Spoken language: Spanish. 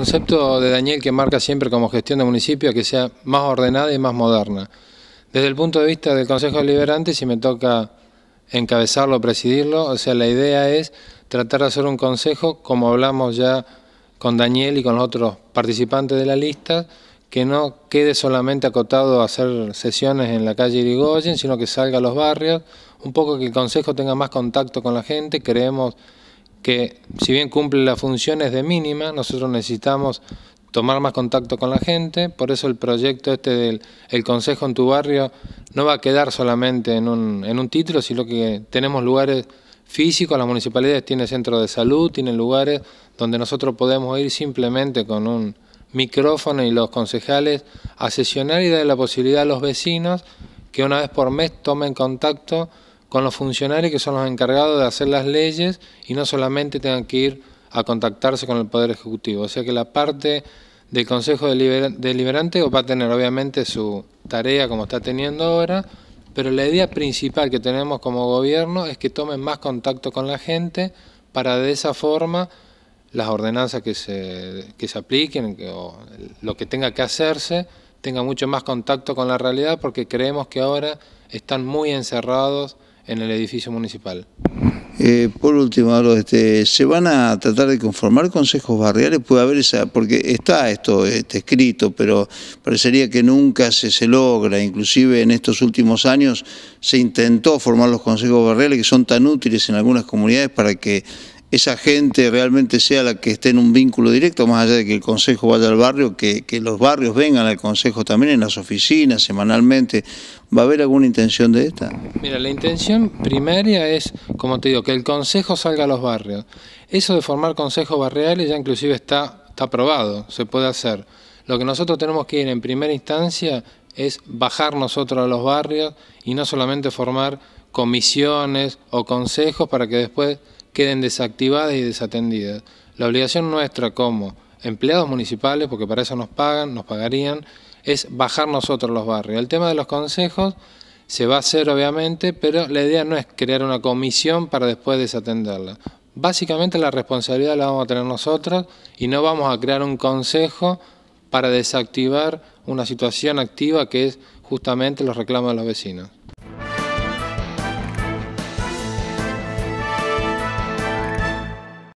concepto de Daniel que marca siempre como gestión de municipio que sea más ordenada y más moderna. Desde el punto de vista del Consejo Liberante, si me toca encabezarlo, presidirlo, o sea, la idea es tratar de hacer un consejo, como hablamos ya con Daniel y con los otros participantes de la lista, que no quede solamente acotado a hacer sesiones en la calle Irigoyen, sino que salga a los barrios, un poco que el consejo tenga más contacto con la gente, creemos que si bien cumple las funciones de mínima, nosotros necesitamos tomar más contacto con la gente, por eso el proyecto este del Consejo en tu barrio no va a quedar solamente en un, en un título, sino que tenemos lugares físicos, las municipalidades tienen centros de salud, tienen lugares donde nosotros podemos ir simplemente con un micrófono y los concejales a sesionar y dar la posibilidad a los vecinos que una vez por mes tomen contacto con los funcionarios que son los encargados de hacer las leyes y no solamente tengan que ir a contactarse con el Poder Ejecutivo. O sea que la parte del Consejo Deliberante va a tener obviamente su tarea como está teniendo ahora, pero la idea principal que tenemos como gobierno es que tomen más contacto con la gente para de esa forma las ordenanzas que se, que se apliquen o lo que tenga que hacerse tenga mucho más contacto con la realidad porque creemos que ahora están muy encerrados en el edificio municipal. Eh, por último, este, ¿se van a tratar de conformar consejos barriales? Puede haber esa, porque está esto este, escrito, pero parecería que nunca se, se logra. Inclusive en estos últimos años se intentó formar los consejos barriales que son tan útiles en algunas comunidades para que esa gente realmente sea la que esté en un vínculo directo, más allá de que el Consejo vaya al barrio, que, los barrios vengan al Consejo también en las oficinas, semanalmente. ¿Va a haber alguna intención de esta? Mira, la intención primaria es, como te digo, que el Consejo salga a los barrios. Eso de formar consejos barriales ya inclusive está, está aprobado, se puede hacer. Lo que nosotros tenemos que ir en primera instancia es bajar nosotros a los barrios y no solamente formar comisiones o consejos para que después queden desactivadas y desatendidas. La obligación nuestra como empleados municipales, porque para eso nos pagan, nos pagarían, es bajar nosotros los barrios. El tema de los consejos se va a hacer obviamente, pero la idea no es crear una comisión para después desatenderla. Básicamente la responsabilidad la vamos a tener nosotros y no vamos a crear un consejo para desactivar una situación activa que es justamente los reclamos de los vecinos.